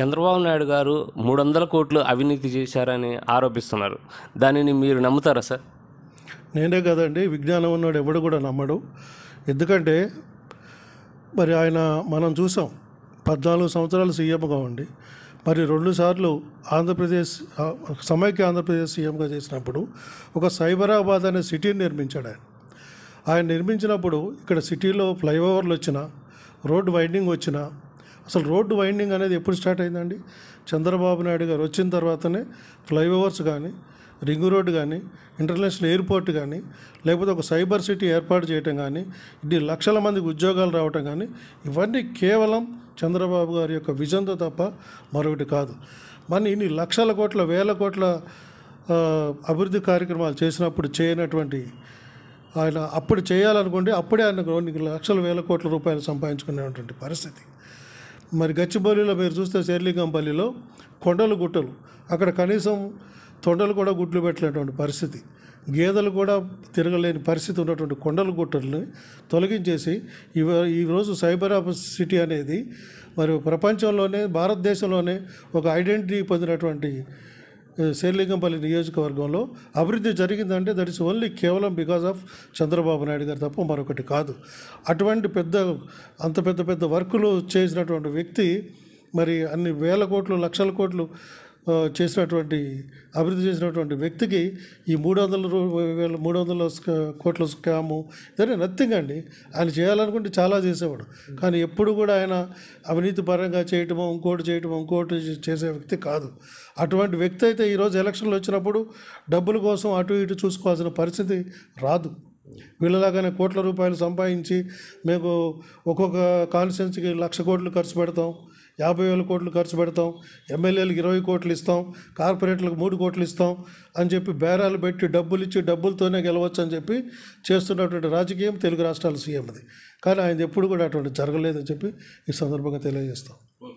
చంద్రబాబు నాయుడు గారు మూడు వందల కోట్లు అవినీతి చేశారని ఆరోపిస్తున్నారు దానిని మీరు నమ్ముతారా సార్ నేనే కదండి విజ్ఞానం ఉన్నాడు ఎవడు కూడా నమ్మడు ఎందుకంటే మరి ఆయన మనం చూసాం పద్నాలుగు సంవత్సరాలు సీఎంగా ఉండి మరి రెండుసార్లు ఆంధ్రప్రదేశ్ సమైక్య ఆంధ్రప్రదేశ్ సీఎంగా చేసినప్పుడు ఒక సైబరాబాద్ అనే సిటీని నిర్మించాడు ఆయన ఆయన నిర్మించినప్పుడు ఇక్కడ సిటీలో ఫ్లైఓవర్లు వచ్చిన రోడ్ వైండింగ్ వచ్చినా అసలు రోడ్డు వైండింగ్ అనేది ఎప్పుడు స్టార్ట్ అయిందండి చంద్రబాబు నాయుడు గారు వచ్చిన తర్వాతనే ఫ్లైఓవర్స్ కానీ రింగ్ రోడ్డు కానీ ఇంటర్నేషనల్ ఎయిర్పోర్ట్ కానీ లేకపోతే ఒక సైబర్ సిటీ ఏర్పాటు చేయటం కానీ ఇన్ని లక్షల మందికి ఉద్యోగాలు రావటం కానీ ఇవన్నీ కేవలం చంద్రబాబు గారి యొక్క విజన్తో తప్ప మరొకటి కాదు మరి ఇన్ని లక్షల కోట్ల వేల కోట్ల అభివృద్ధి కార్యక్రమాలు చేసినప్పుడు చేయనటువంటి ఆయన అప్పుడు చేయాలనుకుంటే అప్పుడే ఆయన కొన్ని లక్షల వేల కోట్ల రూపాయలు సంపాదించుకునేటువంటి పరిస్థితి మరి గచ్చిబౌలిలో మీరు చూస్తే శేర్లిగంపల్లిలో కొండలు గుట్టలు అక్కడ కనీసం తొండలు కూడా గుడ్లు పెట్టలేటువంటి పరిస్థితి గేదెలు కూడా తిరగలేని పరిస్థితి ఉన్నటువంటి కొండలు గుట్టలని తొలగించేసి ఇవ ఈరోజు సైబర్ సిటీ అనేది మరి ప్రపంచంలోనే భారతదేశంలోనే ఒక ఐడెంటిటీ పొందినటువంటి శేర్లింగంపల్లి నియోజకవర్గంలో అభివృద్ధి జరిగిందంటే దట్ ఇస్ ఓన్లీ కేవలం బికాజ్ ఆఫ్ చంద్రబాబు నాయుడు గారు తప్ప మరొకటి కాదు అటువంటి పెద్ద అంత పెద్ద పెద్ద వర్కులు చేసినటువంటి వ్యక్తి మరి అన్ని వేల కోట్లు లక్షల కోట్లు చేసినటువంటి అభివృద్ధి చేసినటువంటి వ్యక్తికి ఈ మూడు వందల వేల మూడు వందల కోట్ల స్కాము ఇదే నథింగ్ అండి ఆయన చేయాలనుకుంటే చాలా చేసేవాడు కానీ ఎప్పుడు కూడా ఆయన అవినీతి పరంగా చేయటమో ఇంకోటి చేయటమో ఇంకోటి చేసే వ్యక్తి కాదు అటువంటి వ్యక్తి అయితే ఈరోజు ఎలక్షన్లు వచ్చినప్పుడు డబ్బుల కోసం అటు ఇటు చూసుకోవాల్సిన పరిస్థితి రాదు వీళ్ళలాగానే కోట్ల రూపాయలు సంపాదించి మేము ఒక్కొక్క కాన్స్టిట్యున్సీకి లక్ష కోట్లు ఖర్చు పెడతాం యాభై వేల కోట్లు ఖర్చు పెడతాం ఎమ్మెల్యేలకు ఇరవై కోట్లు ఇస్తాం కార్పొరేట్లకు మూడు కోట్లు ఇస్తాం అని చెప్పి బేరాలు పెట్టి డబ్బులు ఇచ్చి డబ్బులతోనే గెలవచ్చు అని చెప్పి చేస్తున్నటువంటి రాజకీయం తెలుగు రాష్ట్రాల సీఎంది కానీ ఆయన ఎప్పుడు కూడా అటువంటి జరగలేదని చెప్పి ఈ సందర్భంగా తెలియజేస్తాం